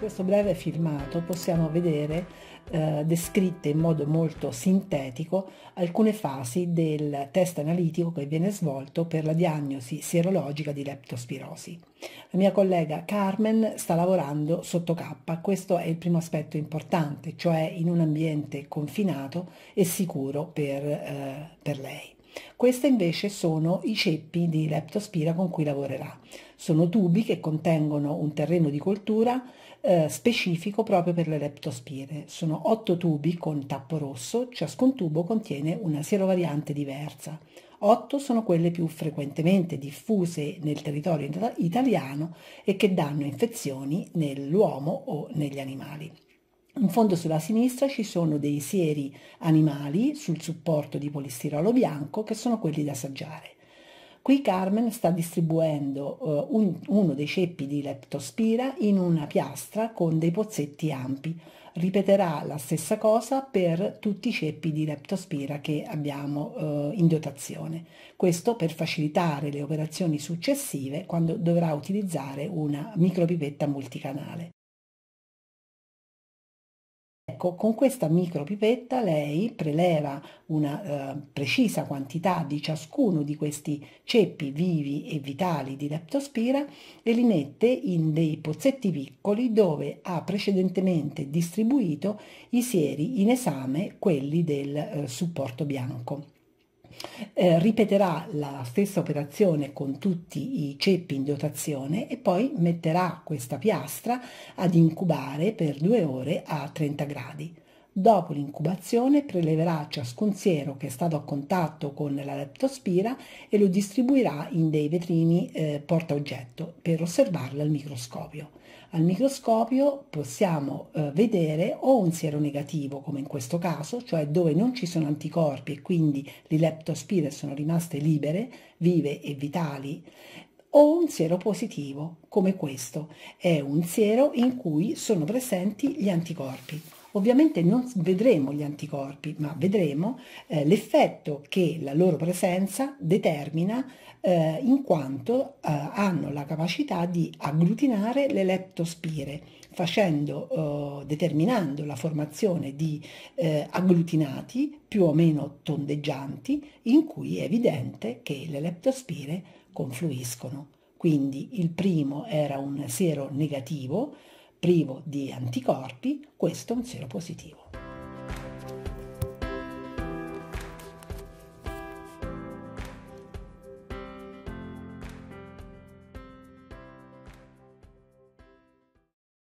questo breve filmato possiamo vedere eh, descritte in modo molto sintetico alcune fasi del test analitico che viene svolto per la diagnosi sierologica di leptospirosi. La mia collega Carmen sta lavorando sotto K, questo è il primo aspetto importante, cioè in un ambiente confinato e sicuro per, eh, per lei. Questi invece sono i ceppi di leptospira con cui lavorerà. Sono tubi che contengono un terreno di coltura eh, specifico proprio per le leptospire. Sono otto tubi con tappo rosso, ciascun tubo contiene una sierovariante diversa. Otto sono quelle più frequentemente diffuse nel territorio italiano e che danno infezioni nell'uomo o negli animali. In fondo sulla sinistra ci sono dei sieri animali sul supporto di polistirolo bianco che sono quelli da assaggiare. Qui Carmen sta distribuendo uh, un, uno dei ceppi di leptospira in una piastra con dei pozzetti ampi. Ripeterà la stessa cosa per tutti i ceppi di leptospira che abbiamo uh, in dotazione. Questo per facilitare le operazioni successive quando dovrà utilizzare una micropipetta multicanale. Ecco, con questa micropipetta lei preleva una eh, precisa quantità di ciascuno di questi ceppi vivi e vitali di leptospira e li mette in dei pozzetti piccoli dove ha precedentemente distribuito i sieri in esame, quelli del eh, supporto bianco. Eh, ripeterà la stessa operazione con tutti i ceppi in dotazione e poi metterà questa piastra ad incubare per due ore a 30 gradi. Dopo l'incubazione preleverà ciascun siero che è stato a contatto con la leptospira e lo distribuirà in dei vetrini eh, portaoggetto per osservarlo al microscopio. Al microscopio possiamo eh, vedere o un siero negativo, come in questo caso, cioè dove non ci sono anticorpi e quindi le leptospire sono rimaste libere, vive e vitali, o un siero positivo, come questo. È un siero in cui sono presenti gli anticorpi. Ovviamente non vedremo gli anticorpi, ma vedremo eh, l'effetto che la loro presenza determina eh, in quanto eh, hanno la capacità di agglutinare le leptospire, facendo, eh, determinando la formazione di eh, agglutinati più o meno tondeggianti in cui è evidente che le leptospire confluiscono. Quindi il primo era un siero negativo, privo di anticorpi, questo è un siero positivo.